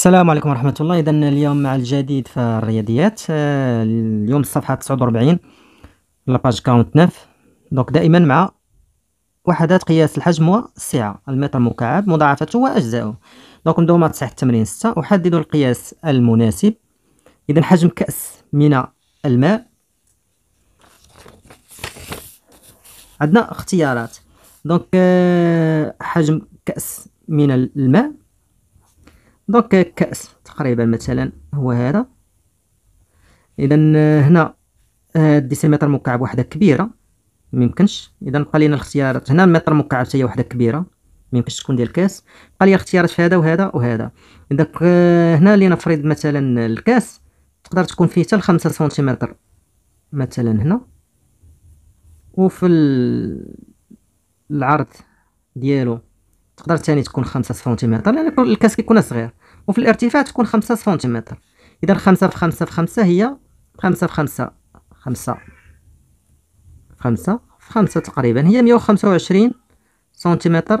السلام عليكم ورحمة الله إذا اليوم مع الجديد في الرياضيات آه، اليوم الصفحة 49 لاباج كاونت 9 دونك دائما مع وحدات قياس الحجم والسعة المتر مكعب مضاعفته وأجزاؤه دونك نبداو مع تصحيح التمرين 6 أحدد القياس المناسب إذا حجم كأس من الماء عندنا اختيارات دونك آه، حجم كأس من الماء دونك كاس تقريبا مثلا هو هذا اذا آه، هنا آه، الديسيمتر مكعب وحده كبيره ميمكنش اذا بقى لينا الاختيارات هنا المتر مكعب حتى هي وحده كبيره ميمكنش تكون ديال الكاس بقى لي اختيارات في هذا وهذا وهذا اذا آه، هنا لنفرض مثلا الكاس تقدر تكون فيه حتى 5 سنتيمتر مثلا هنا وفي العرض ديالو تقدر ثاني تكون 5 سنتيمتر لان الكاس كيكون صغير وفي الارتفاع تكون خمسة سنتيمتر اذا خمسة في خمسة في خمسة هي خمسة في خمسة خمسة خمسة في خمسة تقريبا هي مية وخمسة وعشرين سنتيمتر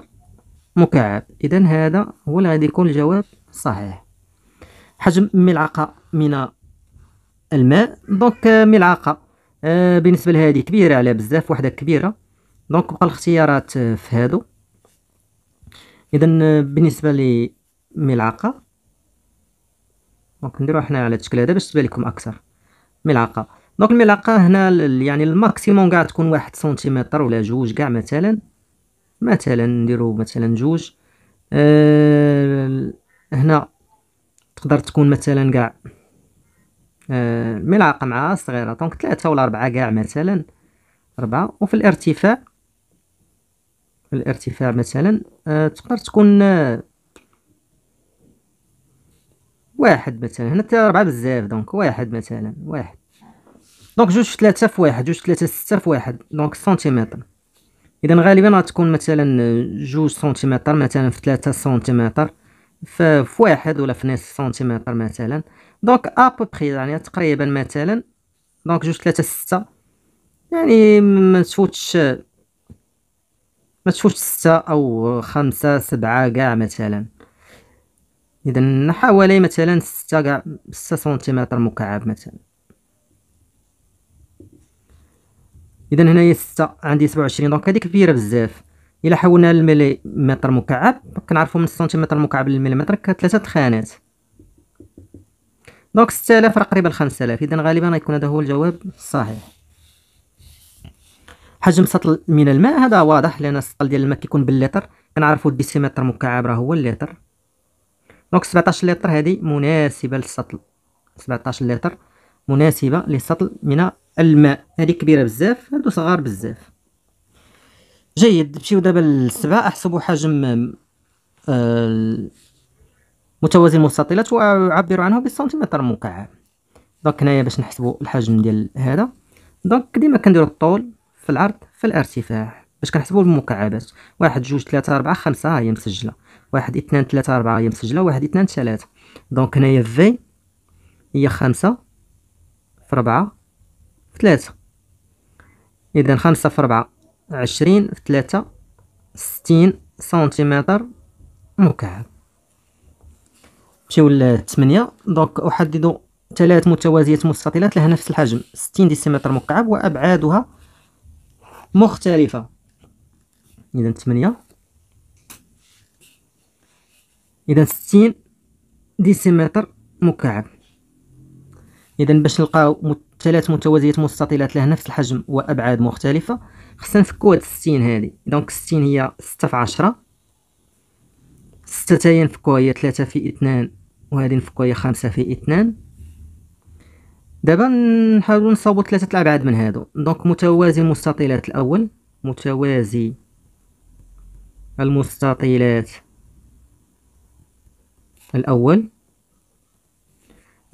مكعب اذا هذا هو اللي غادي يكون الجواب صحيح حجم ملعقة من الماء دونك آه، ملعقة آه بالنسبة لهذه كبيرة على بزاف وحدة كبيرة دونك بقى الاختيارات آه، في هادو اذا آه، بالنسبة لملعقة دونك نديرو حنا على الشكل هذا باش تبان لكم اكثر ملعقه دونك الملعقه هنا يعني الماكسيموم كاع تكون واحد سنتيمتر ولا جوج كاع مثلا مثلا نديرو مثلا جوج أه هنا تقدر تكون مثلا كاع أه ملعقه مع صغيره دونك ثلاثة ولا أربعة كاع مثلا أربعة وفي الارتفاع في الارتفاع مثلا أه تقدر تكون آه، واحد مثلا هنا حتى ربعة بزاف دونك واحد مثلا واحد دونك جوج في ثلاثة في واحد جوج ثلاثة ستة في واحد دونك سنتيمتر إذا غالبا غتكون مثلا جوج سنتيمتر مثلا في ثلاثة سنتيمتر في واحد ولا في نصف سنتيمتر مثلا دونك ابوبخي يعني تقريبا مثلا دونك جوج ثلاثة ستة يعني ما تفوتش ما تفوتش ستة أو خمسة سبعة كاع مثلا اذا حوالي مثلا 6 كاع 6 سنتيمتر مكعب مثلا اذا هنايا 6 عندي 27 دونك هذه كبيره بزاف الا حولنا للمليمتر مكعب كنعرفوا من السنتيمتر المكعب للمليمتر كثلاثه خانات دونك 6000 راه قريبا 5000 اذا غالبا غيكون هذا هو الجواب الصحيح حجم سطل من الماء هذا واضح لان السطل ديال الماء كيكون باللتر كنعرفوا الديسيمتر مكعب راه هو اللتر دونك 17 لتر هذه مناسبه للسطل 17 لتر مناسبه للسطل من الماء هذه كبيره بزاف هادو صغار بزاف جيد نمشيو دابا للسبعه احسبوا حجم آه، متوازي المستطيلات وعبروا عنه بالسنتيمتر مكعب دونك هنايا باش نحسبوا الحجم ديال هذا دونك ديما كنديروا الطول في العرض في الارتفاع باش كنحسبوا المكعبات واحد جوج ثلاثة أربعة خمسة ها هي مسجلة واحد اثنان ثلاثة أربعة هي مسجلة واحد اثنان ثلاثة دونك هنايا في هي خمسة في ربعة في ثلاثة إذا خمسة في ربعة عشرين في ثلاثة ستين سنتيمتر مكعب نمشيو لثمانية دونك أحدد ثلاث متوازيات مستطيلات لها نفس الحجم ستين ديسيمتر مكعب وأبعادها مختلفة إذا ثمانية اذا ستين ديسيمتر مكعب اذا باش نلقاو ثلاث متوازيات مستطيلات لها نفس الحجم وابعاد مختلفه خصنا نفكو هاد 60 هادي دونك 60 هي 6 في 10 6 تاهي نفكوها هي 3 في 2 وهذه نفكوها هي 5 في 2 دابا نحاولو نصاوبو ثلاثه الابعاد من هادو دونك متوازي المستطيلات الاول متوازي المستطيلات الأول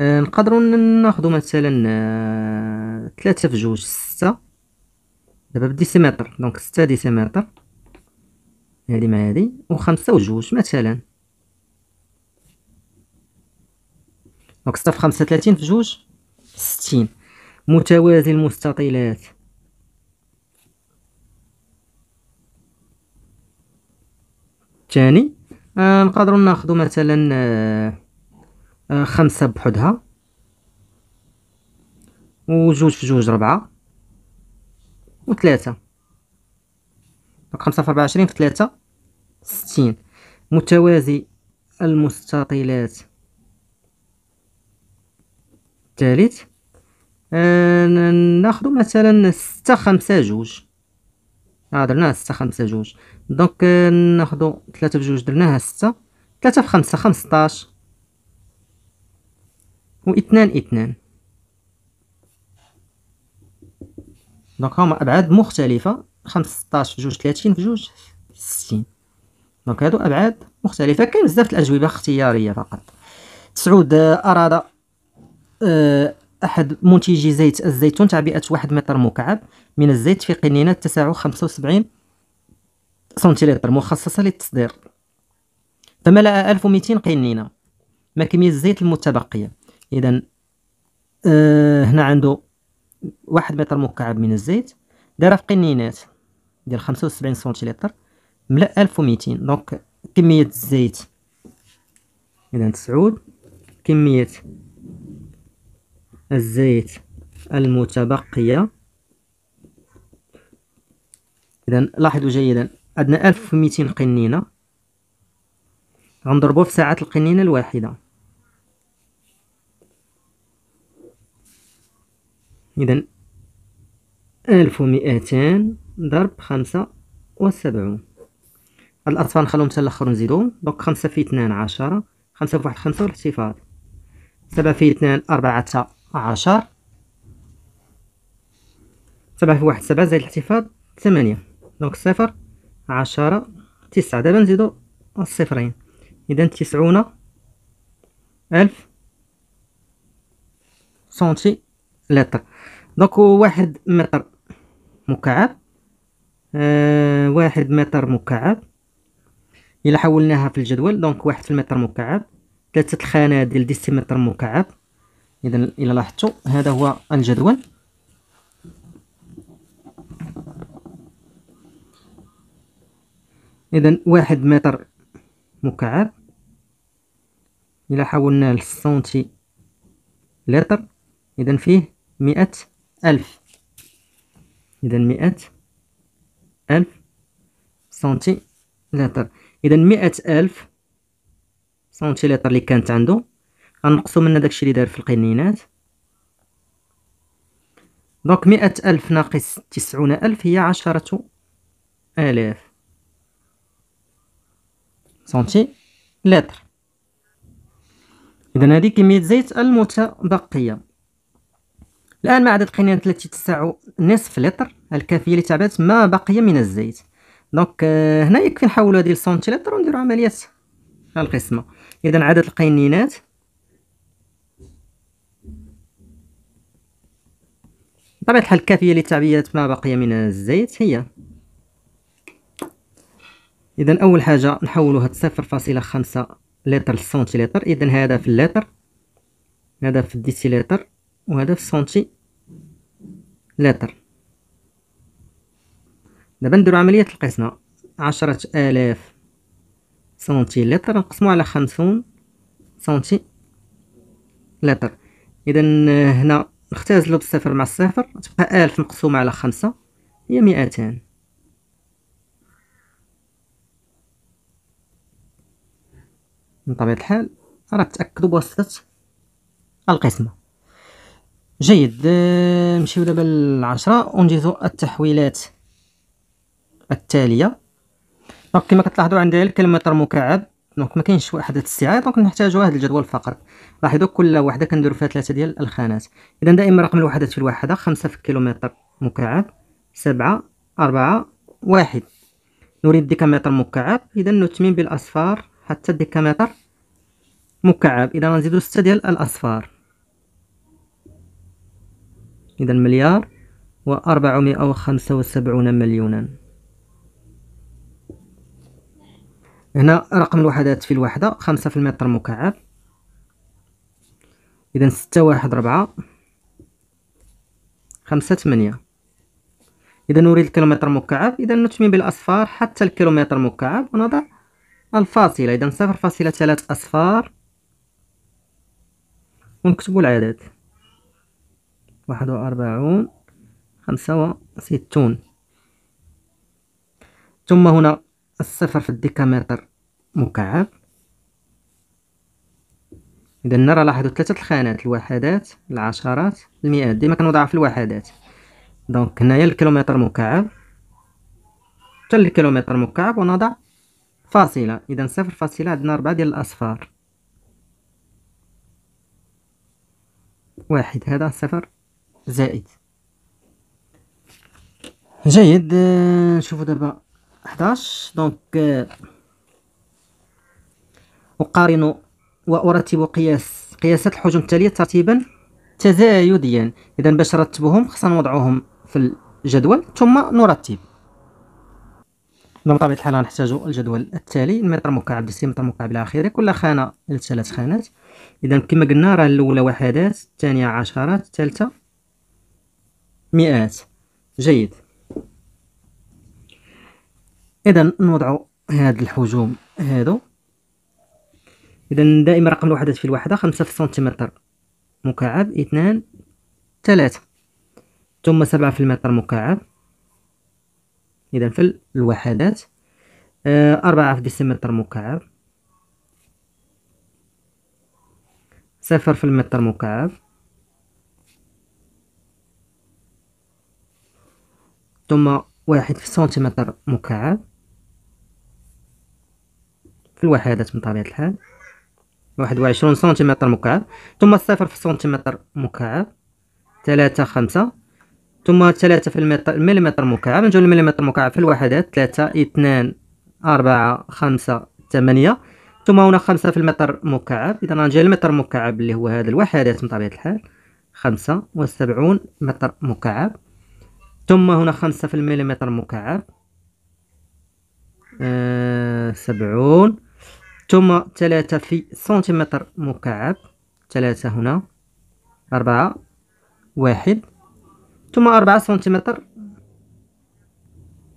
آه، نقدروا ناخذوا مثلا آه، ثلاثة في جوج ستة دابا بالديسيمتر دونك ستة ديسيمتر هادي مع هادي وخمسة وجوج مثلا دونك ستة في خمسة تلاتين في جوج ستين متوازي المستطيلات الثاني آه، نقدروا ناخذ مثلا آه، آه، خمسة بحدها وجوج في جوج ربعة وثلاثة خمسة في ربعة وعشرين في ثلاثة ستين متوازي المستطيلات الثالث آه ناخذ مثلا ستة خمسة جوج ها درناها ستة خمسة جوج دونك آه، ناخدو ثلاثة بجوج درناها ستة ثلاثة في خمسة خمسطاش و اثنان اثنان دونك هما أبعاد مختلفة خمسطاش في جوج ثلاثين في جوج ستين دونك هادو أبعاد مختلفة كاين بزاف الأجوبة اختيارية فقط تسعود آه، أراد آه، أحد منتجي زيت الزيتون تعبئة واحد متر مكعب من الزيت في قنينة تسع خمسة وسبعين سنتيلتر مخصصة للتصدير فملأ ألف وميتين قنينة ما كمية الزيت المتبقية إذا آه هنا عنده واحد متر مكعب من الزيت دار في قنينات ديال خمسة وسبعين سنتيلتر ملأ ألف وميتين دونك كمية الزيت إذا تسعود كمية الزيت المتبقية إذا لاحظوا جيدا عندنا ألف وميتين قنينة غنضربو في ساعات القنينة الواحدة إذا ألف ومئتين ضرب خمسة وسبعون هاد الأطفال نخلوهم حتى لاخر نزيدو دونك خمسة في اثنان عشرة خمسة في واحد خمسة والاحتفاظ سبعة في اثنان أربعة عشر سبعة في واحد سبعة زائد الاحتفاظ ثمانية دونك صفر عشرة تسعة دابا نزيدو الصفرين إذا تسعون ألف سنتي لتر دونك واحد متر مكعب آه، واحد متر مكعب إلا حولناها في الجدول دونك واحد في المتر مكعب ثلاثة الخانات ديال ديسيمتر مكعب اذا الى لاحظتوا هذا هو الجدول اذا واحد متر مكعب الى حولنا للسنتي لتر اذا فيه مئة الف اذا مئة الف سنتي لتر اذا مئة الف سنتي لتر اللي كانت عنده غنقصو من داكشي اللي دار في القنينات دونك مئة ألف ناقص تسعون ألف هي عشرة آلاف سنتي لتر إذن هذه كمية زيت المتبقية الآن مع عدد القنينات التي تسع نصف لتر الكافية لتعبئة ما بقي من الزيت دونك آه، هنا يكفي نحولو هذه لتر ونديرو عملية القسمة إذن عدد القنينات بطبيعة الحال كافية لتعبئة ما بقي من الزيت هي إذا أول حاجة نحولو هاد صفر فاصلة خمسة لتر للسنتيلتر إذا هذا في اللتر هذا في الديسيلتر وهذا في السنتي لتر دابا نديرو عملية القسمة عشرة آلاف سنتيلتر نقسمو على خمسون سنتيلتر إذا هنا اختازلو بالصفر مع الصفر تبقى ألف مقسومة على خمسة هي مئتان من طبيعة الحال راك تأكدو بواسطة القسمة جيد آه، نمشيو دابا للعشرة ونجيزو التحويلات التالية دونك كما كتلاحظو عندي الكيلومتر مكعب دونك ما كاينش واحد الاستعاره دونك نحتاجوا هذا الجدول فقط لاحظوا كل وحده كنديروا فيها ثلاثه ديال الخانات اذا دائما رقم الوحدات في الوحده خمسة في الكيلومتر مكعب سبعة أربعة واحد نريد ديكامتر مكعب اذا نتمم بالاصفار حتى ديكامتر مكعب اذا غنزيدوا ستة ديال الاصفار اذا مليار و475 مليونا هنا رقم الوحدات في الوحدة خمسة في المتر مكعب إذا ستة واحد ربعة خمسة ثمانية إذا نريد الكيلومتر مكعب إذا نتمي بالأصفار حتى الكيلومتر مكعب ونضع الفاصلة إذا صفر فاصلة ثلاث أصفار ونكتب العدد واحد وأربعون خمسة وستون ثم هنا الصفر في الديكامتر مكعب اذا نرى لاحظوا ثلاثه الخانات الوحدات العشرات المئات ديما كنوضعها في الوحدات دونك هنايا الكيلومتر مكعب حتى الكيلومتر مكعب ونضع فاصله اذا صفر فاصله عندنا اربعه ديال الاصفار واحد هذا صفر زائد جيد آه، نشوفوا دابا 11 دونك آه، أقارن وأرتب قياس قياسات الحجم التالية ترتيبا تزايديا إذا باش نرتبهم خصنا نوضعوهم في الجدول ثم نرتب إذا بطبيعة الحال غنحتاجو الجدول التالي المتر مكعب ديسيمتر مكعب إلى آخره كل خانة إلى ثلاث خانات إذا كما قلنا راه الأولى وحدات الثانية عشرات الثالثة مئات جيد اذا نوضعوا هاد الحجوم هادو اذا دائما رقم الوحدات في الوحده خمسة في سنتيمتر مكعب اثنان ثلاثة ثم سبعة في المتر مكعب اذا في الوحدات آه، أربعة في ديسيمتر مكعب صفر في المتر مكعب ثم واحد في سنتيمتر مكعب في الوحدات من طبيعة الحال واحد وعشرون سنتيمتر مكعب ثم صفر في سنتيمتر مكعب ثلاثة خمسة ثم ثلاثة في المليمتر مكعب نجو المليمتر مكعب في الوحدات ثلاثة اثنان أربعة خمسة ثمانية ثم هنا خمسة في المتر مكعب إذا غنجي المتر مكعب اللي هو هذا الوحدات من طبيعة الحال خمسة وسبعون متر مكعب ثم هنا خمسة في المليمتر مكعب آه، سبعون ثم ثلاثة في سنتيمتر مكعب ثلاثة هنا أربعة واحد ثم أربعة سنتيمتر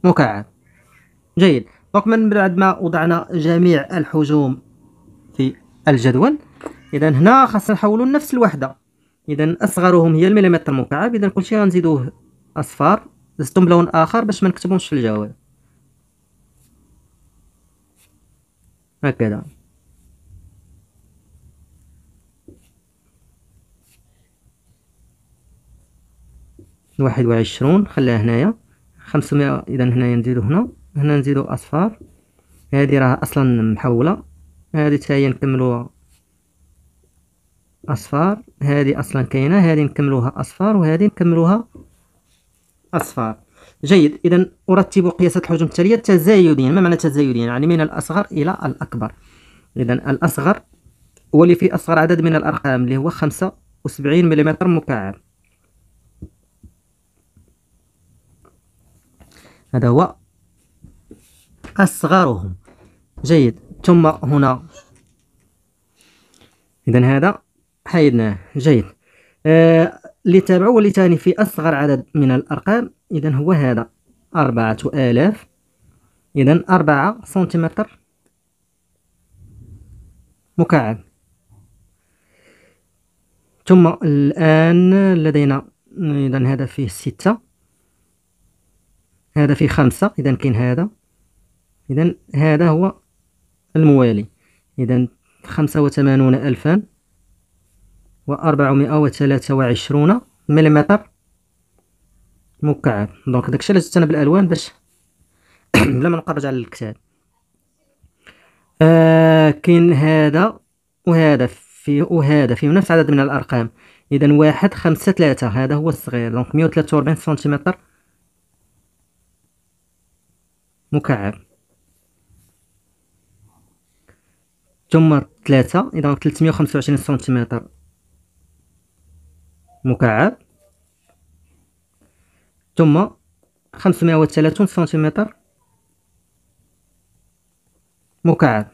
مكعب جيد دونك من بعد ما وضعنا جميع الحجوم في الجدول اذا هنا خاصنا نحولوا نفس الوحده اذا اصغرهم هي المليمتر المكعب اذا كلشي غنزيدوه اصفار زدتم بلون اخر باش ما نكتبهمش في الجواب هكذا واحد وعشرون خليها هنايا خمسمائة إذا هنايا نزيدو هنا هنا نزيدو أصفار هادي راه أصلا محولة هادي تاهي نكملوها أصفار هادي أصلا كاينة هادي نكملوها أصفار وهادي نكملوها أصفار جيد اذا ارتب قياسات الحجم التاليه تزايديا ما معنى تزايديا يعني من الاصغر الى الاكبر اذا الاصغر هو اللي فيه اصغر عدد من الارقام اللي هو 75 ملم مكعب هذا هو اصغرهم جيد ثم هنا اذا هذا حيدناه جيد آه اللي تابعوا واللي تاني في اصغر عدد من الارقام إذا هو هذا أربعة آلاف إذا أربعة سنتيمتر مكعب ثم الآن لدينا إذا هذا فيه ستة هذا فيه خمسة إذا كاين هذا إذا هذا هو الموالي إذا خمسة وثمانون ألفا وأربعمائة وثلاثة وعشرون مليمتر مكعب دونك داكشي اللي انا بالالوان باش بلا ما نقرج على للكتاب آه كاين هذا وهذا فيه وهذا فيه نفس العدد من الارقام اذا واحد خمسة ثلاثة هذا هو الصغير دونك مية وثلاثة وأربعين سنتيمتر مكعب ثم ثلاثة إذا 325 سنتيمتر مكعب ثم 530 سنتيمتر مكعب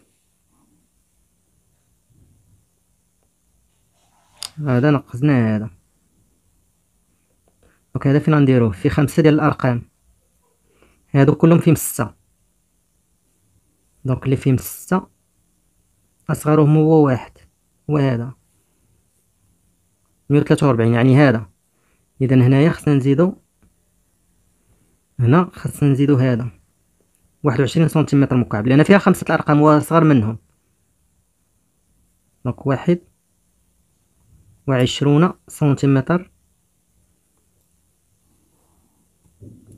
هذا نقزنا هذا دونك هذا فين غنديروه في خمسة ديال الارقام هادو كلهم فيهم ستة دونك اللي فيهم ستة اصغرهم هو واحد وهذا مية وتلاتة وربعين يعني هذا اذا هنايا خصنا نزيدو هنا خاصنا نزيدو هذا واحد وعشرين سنتيمتر مكعب لان فيها خمسه الارقام وصغر منهم دونك واحد وعشرون سنتيمتر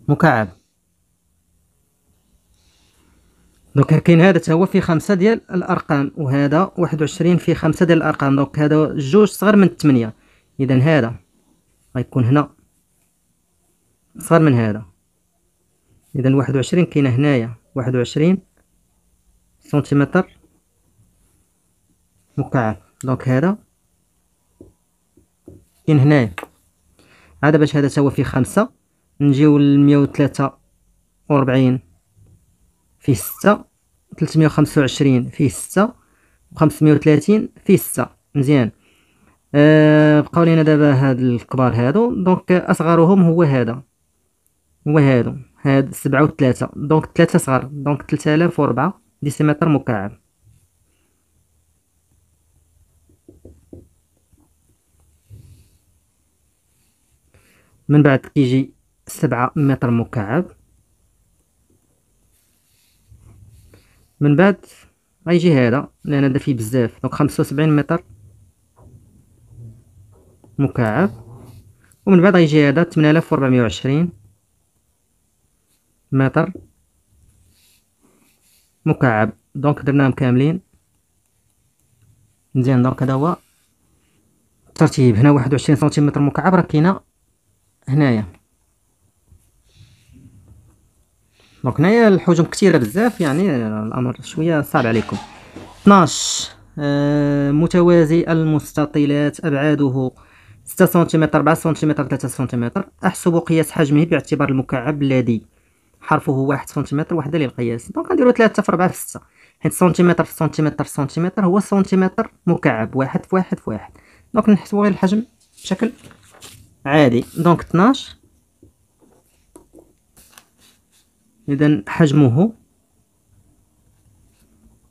مكعب دونك كاين هذا هو في خمسة ديال الارقام وهذا واحد وعشرين في خمسة ديال الارقام دونك هذا جوج صغر من تمنية اذا هذا غيكون هنا صغر من هذا اذا واحد وعشرين كاينه هنايا واحد وعشرين سنتيمتر مكعب دونك هذا كاين هنايا عاد باش هذا تساوي فيه خمسة نجيو لمية وتلاتة وربعين فيه ستة تلتمية وخمسة وعشرين فيه ستة وخمسمية وتلاتين فيه ستة مزيان أه بقاو لينا دابا هاد الكبار هادو دونك اصغرهم هو هذا هو هادو هاد سبعة و تلاتة دونك تلاتة صغار دونك تلتالاف و ربعة ديسيمتر مكعب من بعد كيجي سبعة متر مكعب من بعد غيجي هذا لان هذا فيه بزاف دونك خمسة وسبعين متر مكعب ومن بعد غيجي هذا عشرين متر مكعب دونك درناهم كاملين مزيان دونك هذا هو الترتيب هنا واحد وعشرين سنتيمتر مكعب راه كاينه هنايا دونك هنايا الحجم كثيره بزاف يعني الامر شويه صعب عليكم 12 آه متوازي المستطيلات ابعاده 6 سنتيمتر 4 سنتيمتر 3 سنتيمتر احسب قياس حجمه باعتبار المكعب الذي حرفه هو واحد سنتيمتر وحده للقياس دونك غنديرو تلاتة في ربعة في ستة حيت سنتيمتر في سنتيمتر في سنتيمتر هو سنتيمتر مكعب واحد في واحد في واحد دونك نحسبو غير الحجم بشكل عادي دونك تناش اذا حجمه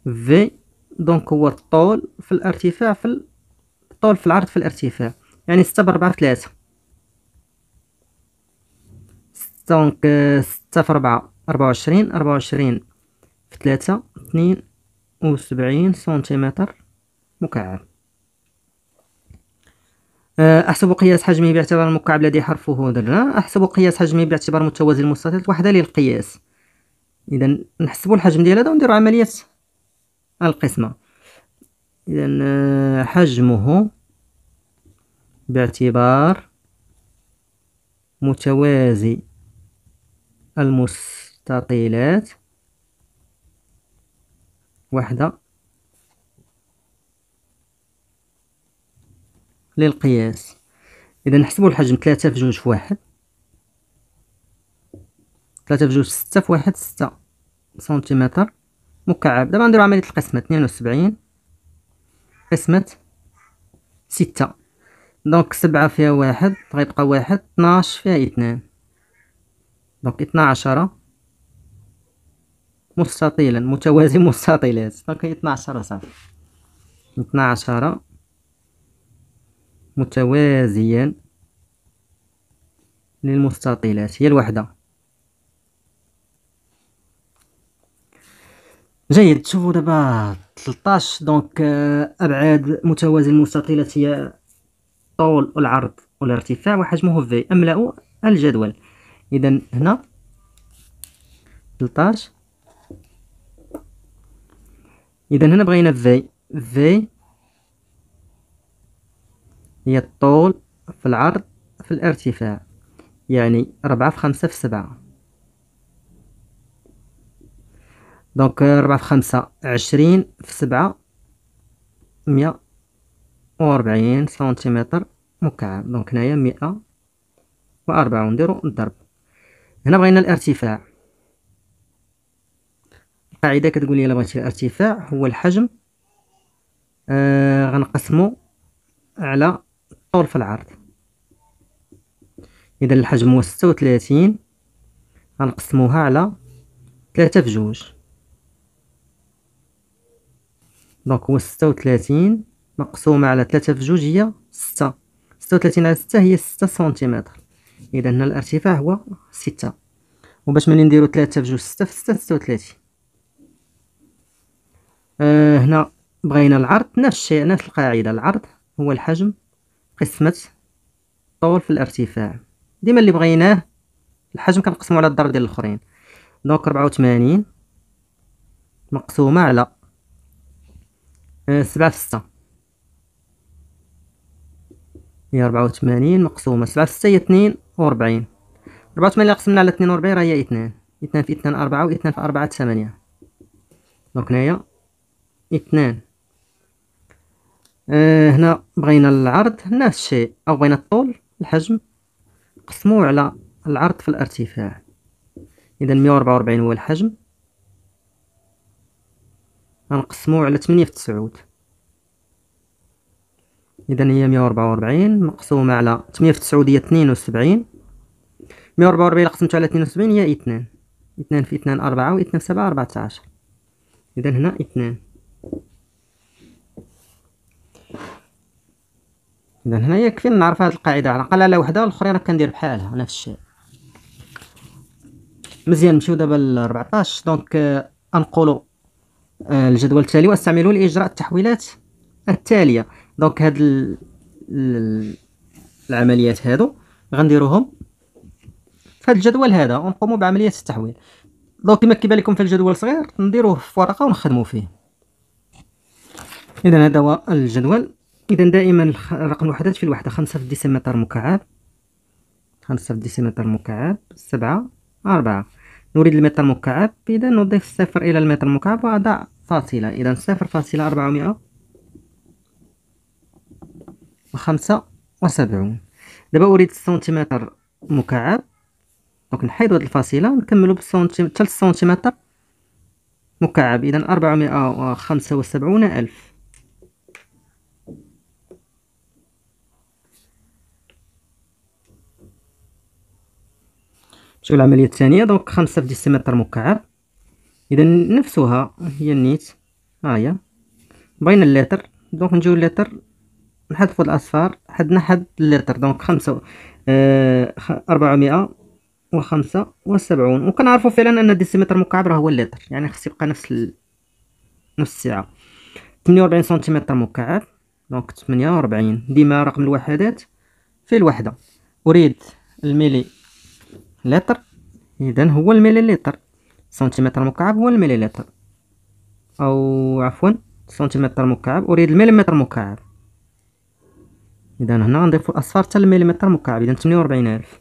في دونك هو الطول في الارتفاع في الطول في العرض في الارتفاع يعني ستة بربعة 4 3 دونك ستة آه، صفر في ربعة ربعة وعشرين ربعة وعشرين في ثلاثة اثنين وسبعين سنتيمتر مكعب آه، أحسب قياس حجمه باعتبار المكعب الذي حرفه درنا أحسب قياس حجمه باعتبار متوازي المستطيل وحدة للقياس إذا نحسب الحجم ديال هذا ونديرو عملية القسمة إذا آه، حجمه باعتبار متوازي المستطيلات وحدة للقياس إذا نحسبوا الحجم ثلاثة في جوج في واحد ثلاثة في جوج ستة في واحد ستة سنتيمتر مكعب دابا نديرو عملية القسمة اثنين وسبعين قسمة ستة دونك سبعة فيها واحد غيبقى واحد اثناش فيها اثنان دونك اثنا عشرة مستطيلا متوازي مستطيلات دونك اثنا عشرة صافي اثنا عشرة متوازيا للمستطيلات هي الوحدة جيد شوفوا دابا 13 دونك آه، ابعاد متوازي المستطيلات هي الطول والعرض والارتفاع وحجمه في املا الجدول اذا هنا 13 اذا هنا بغينا في في هي الطول في العرض في الارتفاع يعني ربعة في خمسة في سبعة دونك ربعة في خمسة عشرين في سبعة مية سنتيمتر مكعب دونك هنايا مئة وأربعة ونديرو الضرب هنا بغينا الارتفاع القاعده كتقول لي الا بغيتي الارتفاع هو الحجم آه غنقسمو على الطول في العرض اذا الحجم هو 36 غنقسموها على 3 في جوج دونك هو 36 مقسومه على 3 في جوج هي 6 36 على 6 هي 6 سنتيمتر اذا هنا الارتفاع هو ستة وباش ملي نديرو تلاتة في جوج ستة في ستة ستة وثلاثين آه هنا بغينا العرض نفس الشيء نفس القاعدة العرض هو الحجم قسمة الطول في الارتفاع ديما اللي بغيناه الحجم كنقسمو على الضرب ديال الاخرين دونك ربعة وثمانين مقسومة على آه، سبعة في ستة هي ربعة وثمانين مقسومة سبعة في ستة هي اثنين وربعين ربعة وثمانين قسمنا على اثنين وربعين راه هي اثنان اثنان في اثنان أربعة واثنان في أربعة ثمانية دونك هنايا اثنان آه هنا بغينا العرض نفس الشيء أو بغينا الطول الحجم نقسموه على العرض في الارتفاع إذا مية وربعة وأربعين هو الحجم غنقسموه على ثمانية في تسعود إذا هي مية وربعة وربعين مقسومة على تمية في تسعود هي اثنين وسبعين مية وربعة وربعين قسمتها على اثنين وسبعين هي اثنان اثنان في اثنان أربعة واثنان في سبعة أربعة عشر إذا هنا اثنان إذا هنا يكفي نعرف هاد القاعدة على الأقل على وحدة الأخرين كندير بحالها نفس الشيء مزيان نمشيو دابا لربعطاش دونك أنقلو آه، آه، الجدول التالي واستعملوا لإجراء التحويلات التالية دونك هاد ال... ال... العمليات هادو غنديروهم في هاد الجدول هذا ونقوموا بعمليه التحويل دونك كما كيبان لكم في الجدول صغير نديروه في ورقه ونخدموا فيه اذا هذا هو الجدول اذا دائما رقم الوحدات في الوحده خمسة في الديسيمتر مكعب خمسة في الديسيمتر مكعب سبعة أربعة نريد المتر مكعب إذا نضيف صفر إلى المتر مكعب وأضع فاصلة إذا صفر فاصلة أربعمائة خمسة وسبعون دابا أريد السنتيمتر مكعب دونك نحيد هاد الفاصلة نكملو بالسنتيمتر تلت سنتيمتر مكعب إذا أربعمائة وخمسة وسبعون ألف نمشيو العملية الثانية دونك خمسة في ديسيمتر مكعب إذا نفسها هي النيت ها هي بغينا اللتر دونك نجيو اللتر نحد فوق الاصفار حدنا حد اللتر دونك خمسة آه، أربعمائة وخمسة وسبعون وكنعرفو فعلا أن الديسيمتر مكعب راه هو اللتر يعني خص يبقى نفس ال... نفس السعة ثمانية وربعين سنتيمتر مكعب دونك ثمانية وربعين ديما رقم الوحدات في الوحدة أريد الميلي لتر إذا هو الميلي لتر سنتيمتر مكعب هو الميلي لتر أو عفوا سنتيمتر مكعب أريد المليمتر مكعب اذا هنا غنضيفو الاصفار حتى المليمتر مكعب اذا 48000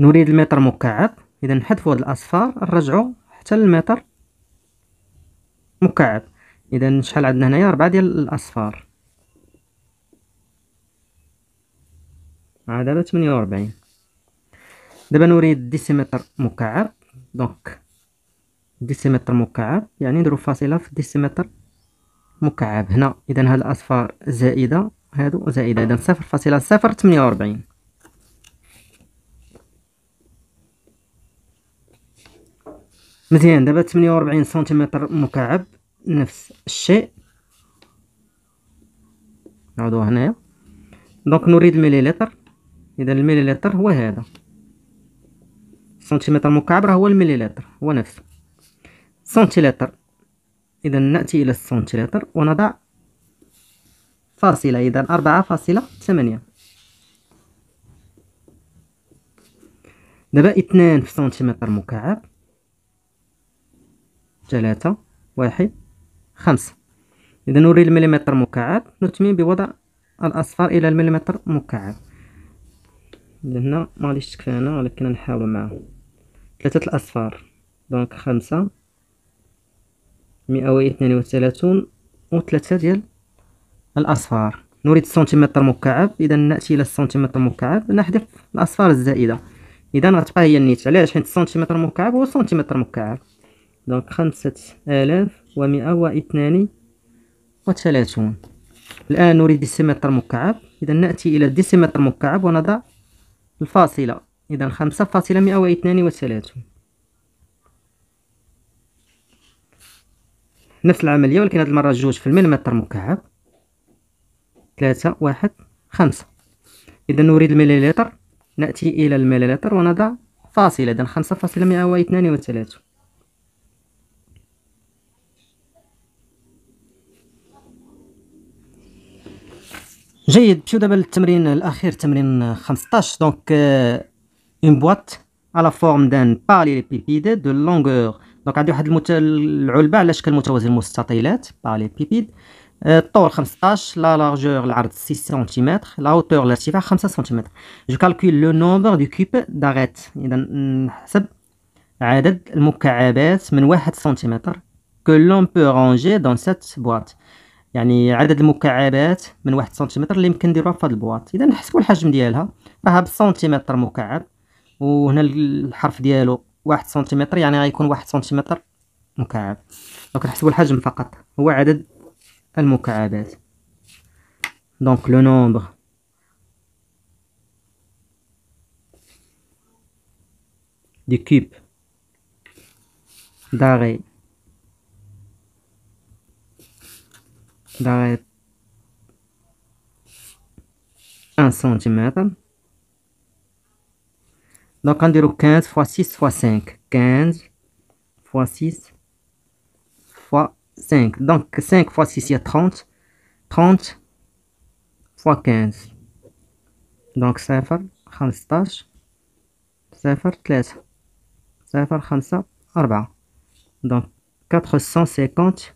نريد المتر مكعب اذا نحذفو هاد الاصفار نرجعو حتى المتر مكعب اذا شحال عندنا هنايا ربعة ديال الاصفار عاد آه، دابا 48 دابا نريد ديسيمتر مكعب دونك ديسيمتر مكعب يعني نديرو فاصله في ديسيمتر مكعب هنا اذا هاد الاصفار زائده هادو زائده اذا صفر فاصله صفر تمنية وأربعين مزيان دابا تمنية وأربعين سنتيمتر مكعب نفس الشيء نعودو هنايا دونك نريد المليلتر اذا المليلتر هو هذا سنتيمتر مكعب راه هو المليلتر هو نفسه سنتيلتر إذا نأتي إلى السنتيلتر ونضع فاصلة إذا أربعة فاصلة ثمانية دابا اثنان في سنتيمتر مكعب ثلاثة واحد خمسة إذا نوري المليمتر مكعب نتمي بوضع الأصفر إلى المليمتر مكعب لهنا ما ليش تكفينا ولكن نحاول معه ثلاثة الأصفار دونك خمسة 132 و وثلاثون وثلاثة ديال الأصفار نريد سنتيمتر مكعب إذا نأتي إلى السنتيمتر مكعب نحذف الأصفار الزائدة إذا غتبقى هي النيت علاش حيت السنتيمتر مكعب هو سنتيمتر مكعب دونك خمسة آلاف ومئة واثنان وثلاثون الآن نريد ديسيمتر مكعب إذا نأتي إلى ديسيمتر مكعب ونضع الفاصلة إذا خمسة فاصلة مئة واثنان وثلاثون نفس العملية ولكن هذه المرة جوج في المليمتر مكعب ثلاثة واحد خمسة إذا نريد المليلتر نأتي إلى المليلتر ونضع فاصلة إذا خمسة فاصلة مئة واثنان وثلاثة جيد نمشيو دابا للتمرين الأخير تمرين خمسطاش دونك اون بواط على فورم دان بالي دو لونغور دونك عندي واحد المت... العلبه على شكل متوازي المستطيلات بالي بيبيد الطول 15 لا لارجور العرض 6 سنتيمتر لا هوتور الارتفاع 5 سنتيمتر جو كالكول لو نومبر دو كوب داغيت اذا نحسب عدد المكعبات من 1 سنتيمتر كو لون بو رونجي دون سات بواط يعني عدد المكعبات من 1 سنتيمتر اللي يمكن نديروها في هاد البواط اذا نحسبوا الحجم ديالها راها بالسنتيمتر مكعب وهنا الحرف ديالو واحد سنتيمتر يعني غيكون واحد سنتيمتر مكعب دونك نحسبو الحجم فقط هو عدد المكعبات دونك لو نومبغ دي كيب داغي داغي ان سنتيمتر Donc on dit 15 fois 6 fois 5. 15 fois 6 fois 5. Donc 5 fois 6, il 30. 30 fois 15. Donc 0, 15. 0, 3. 0, 5, 4. Donc 450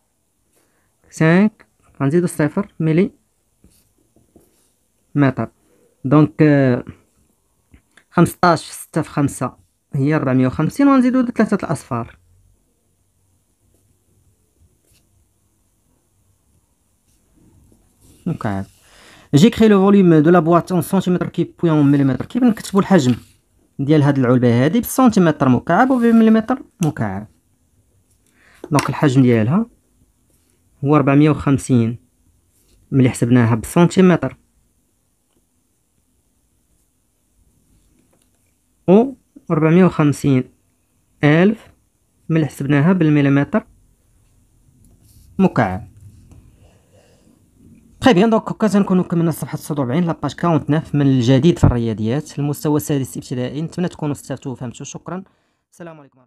5 غنزيدو الصفر ملي متر دونك خمسطاش في ستة في خمسة هي ربعمية وخمسين وغنزيدو ثلاثة الأصفار مكعب جي كخي لو فوليوم دو لا بواط اون سنتيمتر كيب بوي اون مليمتر كيب نكتبو الحجم ديال هاد العلبة هادي بالسنتيمتر مكعب وبمليمتر مكعب دونك الحجم ديالها هو 450 ملي حسبناها بالسنتيمتر و 450 ألف ملي حسبناها بالمليمتر مكعب طيب بيان دونك هكا تنكونو كملنا صفحة 46 لاباج 49 من الجديد في الرياضيات المستوى السادس ابتدائي نتمنى تكونوا استفدتوا وفهمتوا شكرا السلام عليكم